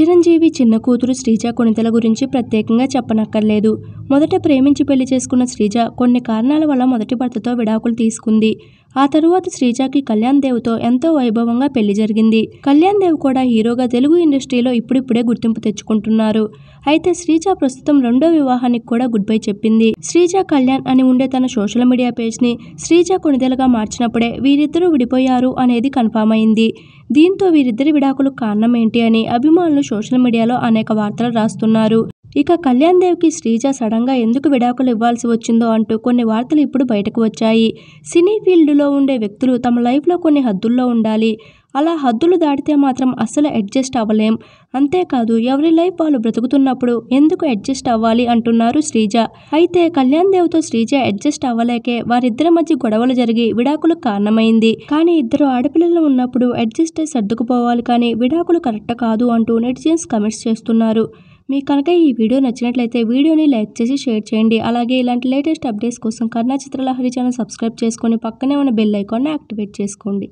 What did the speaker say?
చిరంజీవి చిన్న కూతురు శ్రీజ కొణితల గురించి ప్రత్యేకంగా చెప్పనక్కర్లేదు మొదట ప్రేమించి పెళ్లి చేసుకున్న శ్రీజ కొన్ని కారణాల వల్ల మొదటి భర్తతో విడాకులు తీసుకుంది ఆ తరువాత శ్రీజాకి కళ్యాణ్ దేవ్తో ఎంతో వైభవంగా పెళ్లి జరిగింది కళ్యాణ్ దేవ్ కూడా హీరోగా తెలుగు ఇండస్ట్రీలో ఇప్పుడిప్పుడే గుర్తింపు తెచ్చుకుంటున్నారు అయితే శ్రీజ ప్రస్తుతం రెండో వివాహానికి కూడా గుడ్ బై చెప్పింది శ్రీజ కళ్యాణ్ అని ఉండే తన సోషల్ మీడియా పేజ్ని శ్రీజ కొణిదెలుగా మార్చినప్పుడే వీరిద్దరూ విడిపోయారు అనేది కన్ఫామ్ అయింది దీంతో వీరిద్దరి విడాకులకు కారణం ఏంటి అని అభిమానులు సోషల్ మీడియాలో అనేక వార్తలు రాస్తున్నారు ఇక కళ్యాణ్ దేవ్కి శ్రీజ సడన్గా ఎందుకు విడాకులు ఇవ్వాల్సి వచ్చిందో అంటూ కొన్ని వార్తలు ఇప్పుడు బయటకు వచ్చాయి సినీ ఫీల్డ్లో ఉండే వ్యక్తులు తమ లైఫ్లో కొన్ని హద్దుల్లో ఉండాలి అలా హద్దులు దాటితే మాత్రం అస్సలు అడ్జస్ట్ అవ్వలేం అంతేకాదు ఎవరి లైఫ్ వాళ్ళు బ్రతుకుతున్నప్పుడు ఎందుకు అడ్జస్ట్ అవ్వాలి అంటున్నారు శ్రీజ అయితే కళ్యాణ్ దేవ్తో శ్రీజ అడ్జస్ట్ అవ్వలేకే వారిద్దరి మధ్య గొడవలు జరిగి విడాకులు కారణమైంది కానీ ఇద్దరు ఆడపిల్లలు ఉన్నప్పుడు అడ్జస్ట్ సర్దుకుపోవాలి కానీ విడాకులు కరెక్ట్ కాదు అంటూ నెటిజన్స్ కమెంట్స్ చేస్తున్నారు మీకు కనుక ఈ వీడియో నచ్చినట్లయితే వీడియోని లైక్ చేసి షేర్ చేయండి అలాగే ఇలాంటి లేటెస్ట్ అప్డేట్స్ కోసం కర్ణా చిత్రలహరి ఛానల్ సబ్స్క్రైబ్ చేసుకొని పక్కనే ఉన్న బెల్ ఐకాన్ని యాక్టివేట్ చేసుకోండి